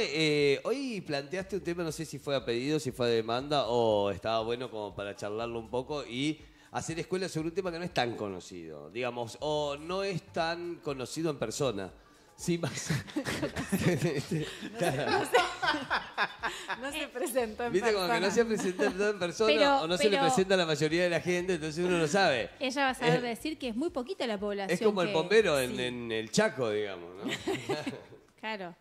Eh, hoy planteaste un tema, no sé si fue a pedido, si fue a demanda o estaba bueno como para charlarlo un poco y hacer escuela sobre un tema que no es tan conocido, digamos, o no es tan conocido en persona. Sí, más. no, se, presentó en Viste, que no se presenta en persona o no se le presenta a la mayoría de la gente, entonces uno no sabe. Ella va a saber eh, decir que es muy poquita la población. Es como el bombero en, el Chaco, digamos, ¿no? Claro.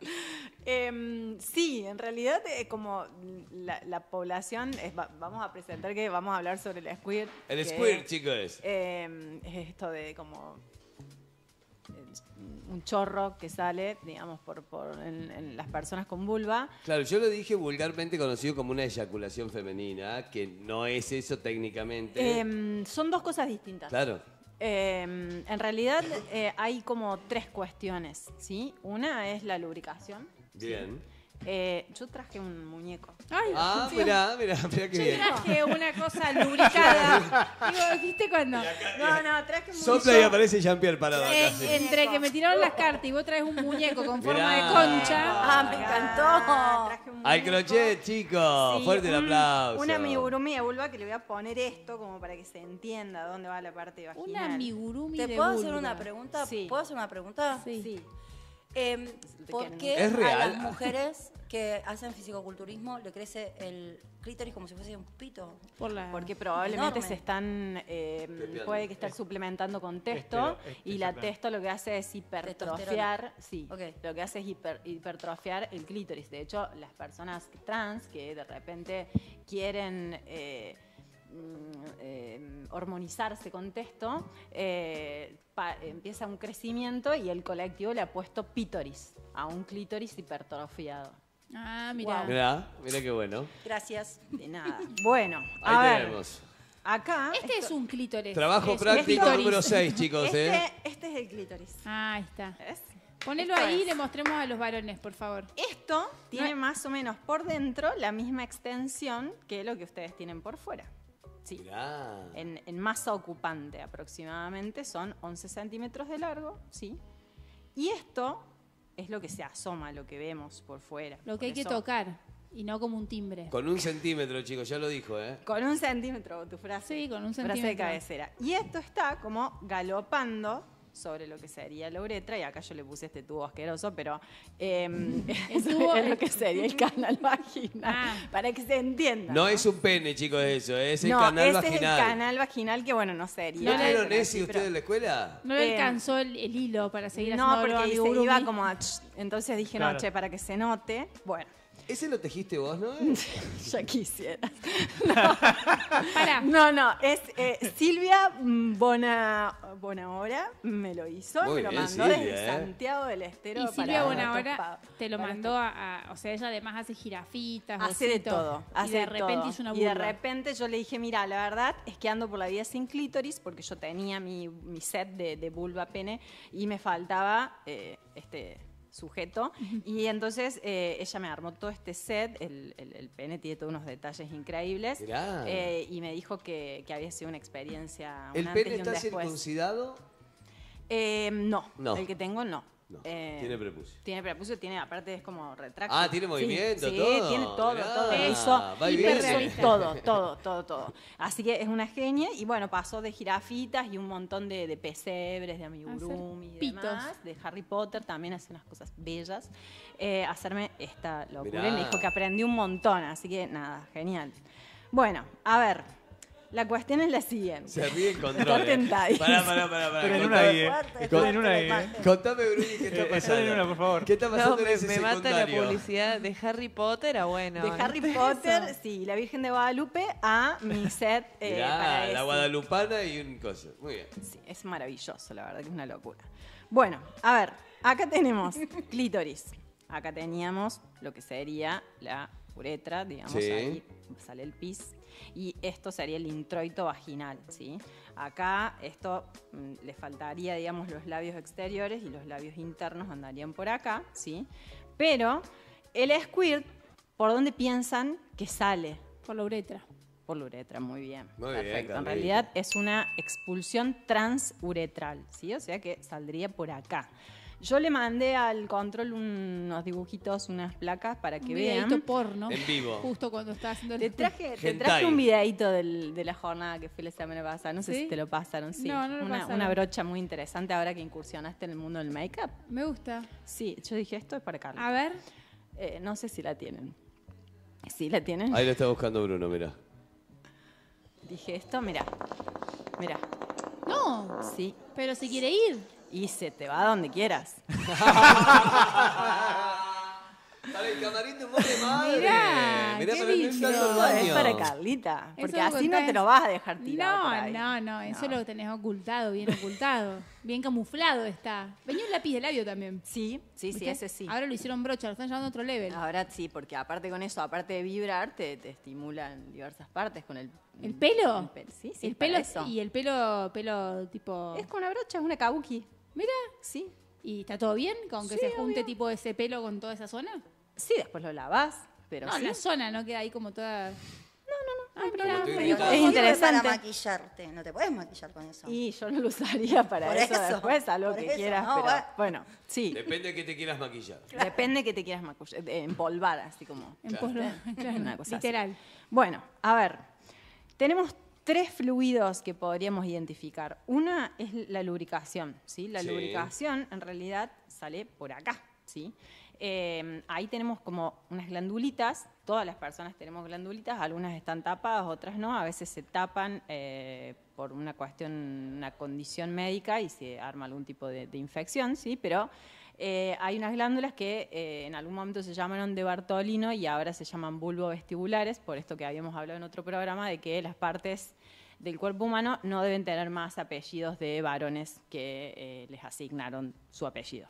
Em, sí, en realidad eh, como la, población, vamos a presentar que vamos a hablar sobre el squirt. El squirt, chicos. Em, es esto de como em, un chorro que sale, digamos, por, en, en, las personas con vulva. Claro, yo lo dije vulgarmente conocido como una eyaculación femenina, que no es eso técnicamente. son dos cosas distintas. Claro. Em, en realidad eh, hay como tres cuestiones, ¿sí? Una es la lubricación. Bien. Eh, yo traje un muñeco. Ay, ah, mirá, mirá, mirá que yo traje una cosa lubricada. Digo, ¿viste cuando? No, no, traje un muñeco. Sopla y aparece Jean-Pierre parado eh, Entre que me tiraron las cartas y vos traes un muñeco con forma de concha. Ah, me encantó. Un Al crochet, chicos. Fuerte el aplauso. Una amigurumi de vulva que le voy a poner esto como para que se entienda dónde va la parte vaginal. Una amigurumi ¿Te puedo hacer una pregunta? Sí. ¿Puedo hacer una pregunta? sí. Eh, em, porque a las mujeres que hacen fisicoculturismo le crece el clítoris como si fuese un pito. Porque probablemente se están, em, puede que estar suplementando con testo y la testo lo que hace es hipertrofiar, sí, lo que hace es hipertrofiar el clítoris. De hecho, las personas trans que de repente quieren... Eh, mm, hormonizarse con texto, eh, empieza un crecimiento y el colectivo le ha puesto pítoris a un clítoris hipertrofiado. Ah, mira. Mira, qué bueno. Gracias. De nada. Bueno, a ahí ver. Acá. Este es un clítoris. Trabajo práctico número 6, chicos. Este, ¿eh? este, es el clítoris. Ah, ahí está. Ponelo ahí y le mostremos a los varones, por favor. Esto tiene más o menos por dentro la misma extensión que lo que ustedes tienen por fuera. Sí. En, masa ocupante aproximadamente son 11 centímetros de largo, sí. Y esto es lo que se asoma, lo que vemos por fuera. Lo que hay que tocar y no como un timbre. Con un centímetro, chicos, ya lo dijo, ¿eh? Con un centímetro, tu frase. Sí, con un centímetro. Frase de cabecera. Y esto está como galopando sobre lo que sería la uretra, y acá yo le puse este tubo asqueroso, pero em, este es lo que sería el canal ah. vaginal, para que se entienda. No, es un pene, chicos, eso, es el canal canal ese vaginal. es el canal vaginal que, bueno, no sería. ¿No vieron ese ustedes de la escuela? No le eh, alcanzó el, hilo para seguir no, No, porque se iba como a... Entonces dije, no, che, para que se note, bueno. Ese lo tejiste vos, ¿no? ya quisiera. No. No, es eh, Silvia Bona, Bonahora me lo hizo, me lo mandó desde ¿eh? Santiago del Estero. Y Silvia Bonahora te lo mandó a, o sea, ella además hace jirafitas, hace de todo, hace y de, repente hizo una Y de repente yo le dije, mira, la verdad es que ando por la vida sin clítoris porque yo tenía mi, set de, vulva pene y me faltaba eh, este sujeto. Y entonces eh, ella me armó todo este set, el, pene tiene todos unos detalles increíbles, eh, y me dijo que, había sido una experiencia. Un ¿El pene está circuncidado? Eh, no, el que tengo no. Eh, tiene prepucio. Tiene prepucio, tiene, aparte es como retracto. Ah, tiene movimiento, sí, todo. Sí, tiene todo, todo eso. todo, todo, todo, todo. Así que es una genia. Y bueno, pasó de jirafitas y un montón de, pesebres, de amigurumi y demás. De Harry Potter también hace unas cosas bellas. Eh, hacerme esta locura. Y Le dijo que aprendí un montón, así que nada, genial. Bueno, a ver, la cuestión es la siguiente. Se ríe en control. Está eh. Pará, pará, pará. pará. Pero en una ahí, eh. en una ahí, eh. Contame, Bruni, qué está pasando. en una, por favor. ¿Qué está pasando en ese me, me mata la publicidad de Harry Potter a ah, bueno. De Harry Potter, sí. La Virgen de Guadalupe a mi set eh, La guadalupana y un coso. Muy bien. Sí, es maravilloso, la verdad que es una locura. Bueno, a ver. Acá tenemos clítoris. Acá teníamos lo que sería la uretra, digamos, ahí sale el pis. Y esto sería el introito vaginal, ¿sí? Acá esto mm, le faltaría, digamos, los labios exteriores y los labios internos andarían por acá, ¿sí? Pero el squirt, ¿por dónde piensan que sale? Por la uretra. Por la uretra, muy bien. Perfecto. Bien, en realidad es una expulsión transuretral, ¿sí? O sea que saldría por acá. Yo le mandé al control unos dibujitos, unas placas para que vean. porno. En vivo. Justo cuando estaba haciendo el... Te traje, te traje un videito de la jornada que fue la semana pasada. No sé si te lo pasaron, sí. No, una, una brocha muy interesante ahora que incursionaste en el mundo del make-up. Me gusta. Sí, yo dije, esto es para Carlos. A ver. Eh, no sé si la tienen. Sí, la tienen. Ahí lo está buscando Bruno, mira. Dije esto, mira. Mira. No. Sí. Pero si quiere ir. Y se te va donde quieras. Para Mirá, Mirá qué Es para Carlita. Porque así no te lo vas a dejar tirar No, no, no. Eso lo tenés ocultado, bien ocultado. Bien camuflado está. Venía un lápiz de labio también. Sí, sí, sí, ese sí. Ahora lo hicieron brocha, lo están llevando a otro level. Ahora sí, porque aparte con eso, aparte de vibrar, te, te estimulan diversas partes con el. ¿El pelo? El pelo sí, sí. El pelo y el pelo, pelo tipo. Es con una brocha, es una kabuki. Mira, sí. ¿Y está todo bien con que se junte tipo ese pelo con toda esa zona? Sí, después lo lavas, pero No, la zona no queda ahí como toda... No, no, no. Ah, es interesante. maquillarte, no te puedes maquillar con eso. Y yo no lo usaría para eso, después, a lo que quieras, pero bueno, sí. Depende de que te quieras maquillar. Depende de que te quieras maquillar, eh, empolvar, así como. Empolvar, Una cosa Literal. Bueno, a ver, tenemos tres fluidos que podríamos identificar. Una es la lubricación, ¿sí? La lubricación en realidad sale por acá, ¿sí? Em, ahí tenemos como unas glandulitas, todas las personas tenemos glandulitas, algunas están tapadas, otras no, a veces se tapan eh, por una cuestión, una condición médica y se arma algún tipo de, de infección, ¿sí? Pero eh, hay unas glándulas que eh, en algún momento se llamaron de Bartolino y ahora se llaman bulbo vestibulares, por esto que habíamos hablado en otro programa de que las partes del cuerpo humano no deben tener más apellidos de varones que eh, les asignaron su apellido.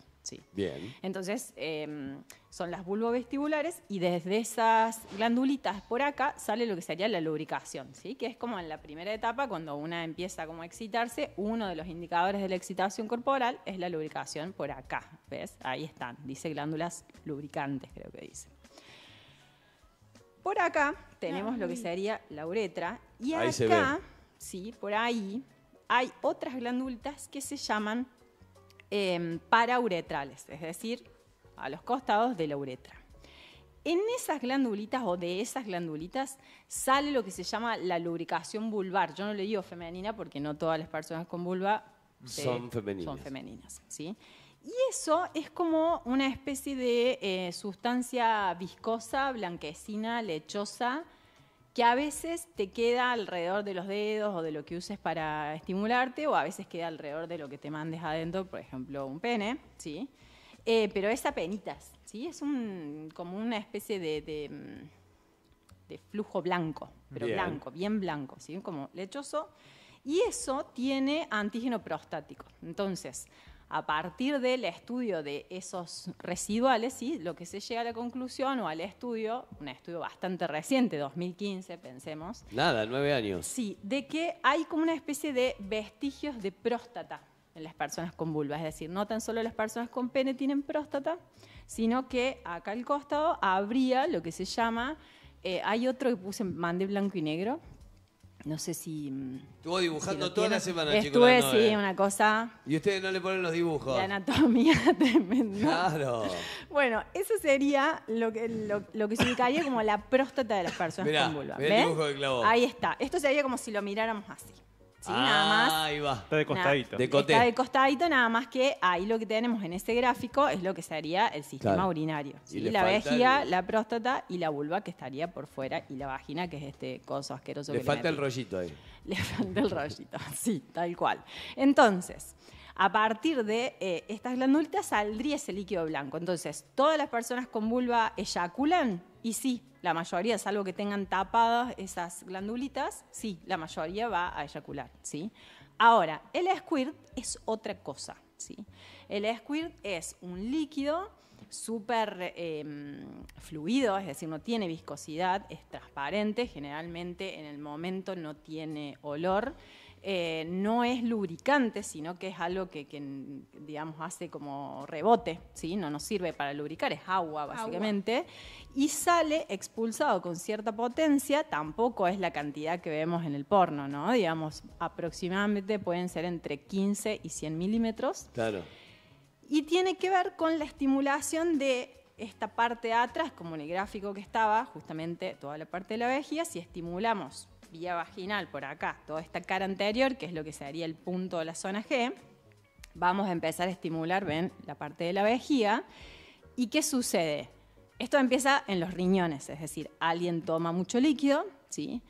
Bien. Entonces, em, son las bulbovestibulares y desde esas glandulitas por acá sale lo que sería la lubricación, ¿sí? Que es como en la primera etapa, cuando una empieza como a excitarse, uno de los indicadores de la excitación corporal es la lubricación por acá, ¿ves? Ahí están, dice glándulas lubricantes, creo que dice. Por acá tenemos lo que sería la uretra y acá, sí, por ahí hay otras glandulitas que se llaman Em, para parauretrales, es decir, a los costados de la uretra. En esas glandulitas o de esas glandulitas sale lo que se llama la lubricación vulvar. Yo no le digo femenina porque no todas las personas con vulva son femeninas. Y eso es como una especie de eh, sustancia viscosa, blanquecina, lechosa, que a veces te queda alrededor de los dedos o de lo que uses para estimularte, o a veces queda alrededor de lo que te mandes adentro, por ejemplo, un pene, ¿sí? Eh, pero es penitas, ¿sí? Es un, como una especie de, de, mm, flujo blanco, pero blanco, bien blanco, Como lechoso. Y eso tiene antígeno prostático. Entonces, a partir del estudio de esos residuales, ¿sí? lo que se llega a la conclusión o al estudio, un estudio bastante reciente, 2015, pensemos. Nada, nueve años. Sí, de que hay como una especie de vestigios de próstata en las personas con vulva. Es decir, no tan solo las personas con pene tienen próstata, sino que acá al costado habría lo que se llama, eh, hay otro que puse, mandé blanco y negro, no sé si... Mm, Estuvo dibujando toda la semana, chicos. Estuve, sí, una cosa... Y ustedes no le ponen los dibujos. La anatomía tremenda. Claro. Bueno, eso sería lo que, lo, que se como la próstata de las personas con vulva. el dibujo Ahí está. Esto sería como si lo miráramos así. Ah, ahí va. Está de costadito. Está de costadito, nada más que ahí lo que tenemos en ese gráfico es lo que sería el sistema urinario. Y la vejiga, la próstata y la vulva que estaría por fuera y la vagina, que es este coso asqueroso le falta el rollito ahí. Le falta el rollito, sí, tal cual. Entonces, a partir de eh, estas glandulitas saldría ese líquido blanco. Entonces, ¿todas las personas con vulva eyaculan? Y sí, la mayoría, salvo que tengan tapadas esas glandulitas, sí, la mayoría va a eyacular, ¿sí? Ahora, el squirt es otra cosa, ¿sí? El squirt es un líquido súper em, fluido, es decir, no tiene viscosidad, es transparente, generalmente en el momento no tiene olor eh, no es lubricante, sino que es algo que, digamos, hace como rebote, ¿sí? no nos sirve para lubricar, es agua básicamente, y sale expulsado con cierta potencia, tampoco es la cantidad que vemos en el porno, ¿no? digamos, aproximadamente pueden ser entre 15 y 100 milímetros. Claro. Y tiene que ver con la estimulación de esta parte de atrás, como en el gráfico que estaba, justamente toda la parte de la vejiga, si estimulamos vía vaginal, por acá, toda esta cara anterior, que es lo que sería el punto de la zona G, vamos a empezar a estimular, ven, la parte de la vejiga. ¿Y qué sucede? Esto empieza en los riñones, es decir, alguien toma mucho líquido, ¿sí?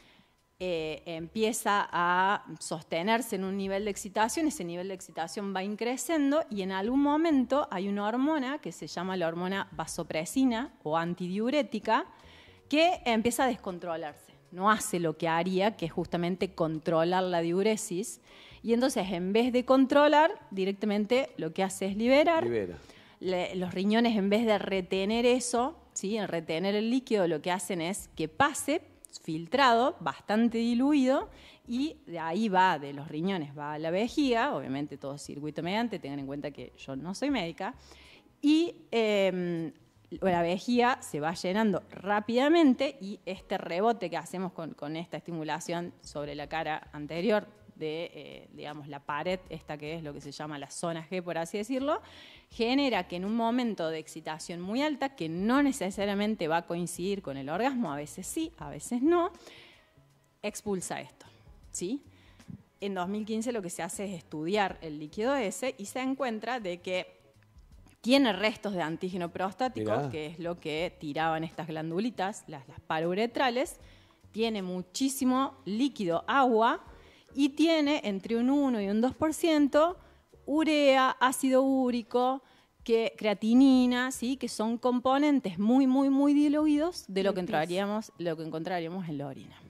Eh, empieza a sostenerse en un nivel de excitación, ese nivel de excitación va increciendo y en algún momento hay una hormona que se llama la hormona vasopresina o antidiurética que empieza a descontrolarse no hace lo que haría, que es justamente controlar la diuresis. Y entonces, en vez de controlar, directamente lo que hace es liberar. los riñones, en vez de retener eso, ¿sí? en retener el líquido, lo que hacen es que pase filtrado, bastante diluido, y de ahí va, de los riñones va a la vejiga, obviamente todo circuito mediante, tengan en cuenta que yo no soy médica, y em, la vejiga se va llenando rápidamente y este rebote que hacemos con, esta estimulación sobre la cara anterior de, eh, digamos, la pared, esta que es lo que se llama la zona G, por así decirlo, genera que en un momento de excitación muy alta, que no necesariamente va a coincidir con el orgasmo, a veces sí, a veces no, expulsa esto, ¿sí? En 2015 lo que se hace es estudiar el líquido S y se encuentra de que tiene restos de antígeno prostático, que es lo que tiraban estas glandulitas, las, las Tiene muchísimo líquido, agua, y tiene entre un 1 y un 2% urea, ácido úrico, creatinina, ¿sí? que son componentes muy, muy, muy diluidos de lo que, encontraríamos lo que encontraríamos en la orina.